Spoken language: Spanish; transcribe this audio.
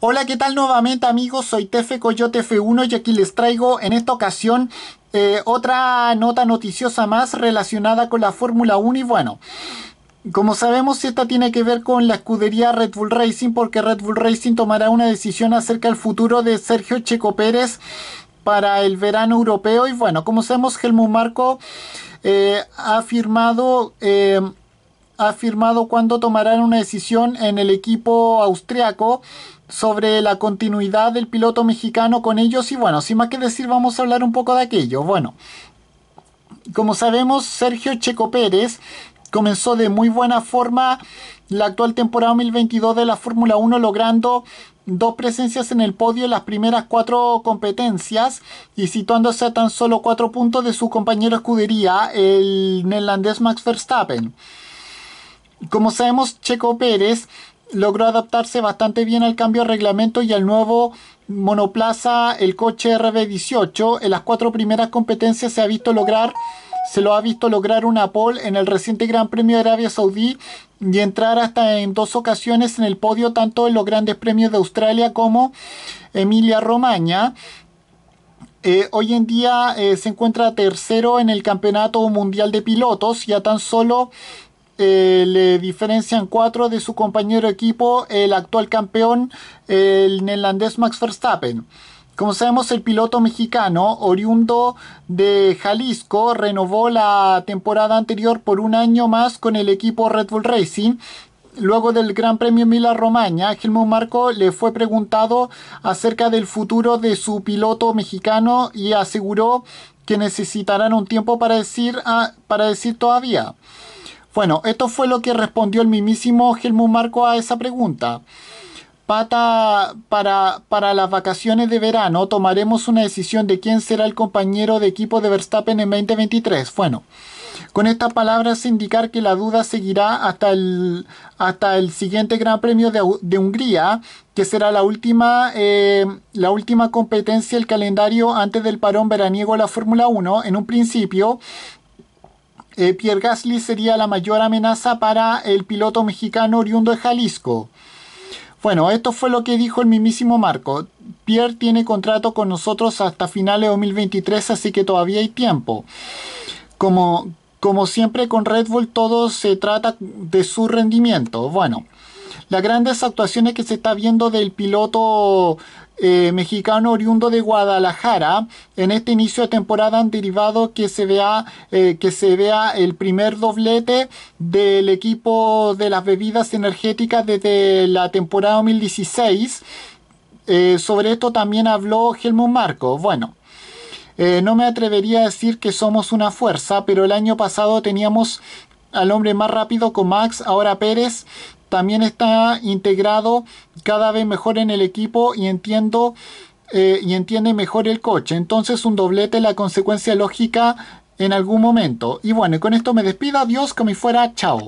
Hola, ¿qué tal nuevamente amigos? Soy Tefe Coyote F1 y aquí les traigo en esta ocasión eh, otra nota noticiosa más relacionada con la Fórmula 1 y bueno... Como sabemos, esta tiene que ver con la escudería Red Bull Racing, porque Red Bull Racing tomará una decisión acerca del futuro de Sergio Checo Pérez para el verano europeo. Y bueno, como sabemos, Helmut Marco eh, ha firmado. Eh, ha firmado cuándo tomarán una decisión en el equipo austriaco sobre la continuidad del piloto mexicano con ellos y bueno, sin más que decir vamos a hablar un poco de aquello. Bueno, como sabemos, Sergio Checo Pérez comenzó de muy buena forma la actual temporada 2022 de la Fórmula 1 logrando dos presencias en el podio en las primeras cuatro competencias y situándose a tan solo cuatro puntos de su compañero escudería, el neerlandés Max Verstappen. Como sabemos, Checo Pérez logró adaptarse bastante bien al cambio de reglamento y al nuevo monoplaza, el coche RB18. En las cuatro primeras competencias se ha visto lograr se lo ha visto lograr una pole en el reciente Gran Premio de Arabia Saudí y entrar hasta en dos ocasiones en el podio tanto en los Grandes Premios de Australia como Emilia Romagna. Eh, hoy en día eh, se encuentra tercero en el Campeonato Mundial de Pilotos ya tan solo eh, le diferencian cuatro de su compañero equipo, el actual campeón, el neerlandés Max Verstappen. Como sabemos, el piloto mexicano, oriundo de Jalisco, renovó la temporada anterior por un año más con el equipo Red Bull Racing. Luego del Gran Premio Mila Romagna, Helmut Marco le fue preguntado acerca del futuro de su piloto mexicano y aseguró que necesitarán un tiempo para decir, ah, para decir todavía. Bueno, esto fue lo que respondió el mismísimo Helmut Marco a esa pregunta. Pata, para, para las vacaciones de verano tomaremos una decisión de quién será el compañero de equipo de Verstappen en 2023. Bueno, con estas palabras indicar que la duda seguirá hasta el, hasta el siguiente Gran Premio de, Hungría, que será la última, eh, la última competencia del calendario antes del parón veraniego de la Fórmula 1. En un principio, eh, Pierre Gasly sería la mayor amenaza para el piloto mexicano oriundo de Jalisco. Bueno, esto fue lo que dijo el mismísimo Marco. Pierre tiene contrato con nosotros hasta finales de 2023, así que todavía hay tiempo. Como, como siempre con Red Bull todo se trata de su rendimiento. Bueno, las grandes actuaciones que se está viendo del piloto eh, mexicano oriundo de Guadalajara. En este inicio de temporada han derivado que se vea, eh, que se vea el primer doblete del equipo de las bebidas energéticas desde la temporada 2016. Eh, sobre esto también habló Helmut Marco. Bueno. no me atrevería a decir que somos una fuerza, pero el año pasado teníamos al hombre más rápido con Max, ahora Pérez también está integrado cada vez mejor en el equipo y entiendo eh, y entiende mejor el coche. Entonces un doblete la consecuencia lógica en algún momento. Y bueno, con esto me despido. Adiós, como fuera. Chao.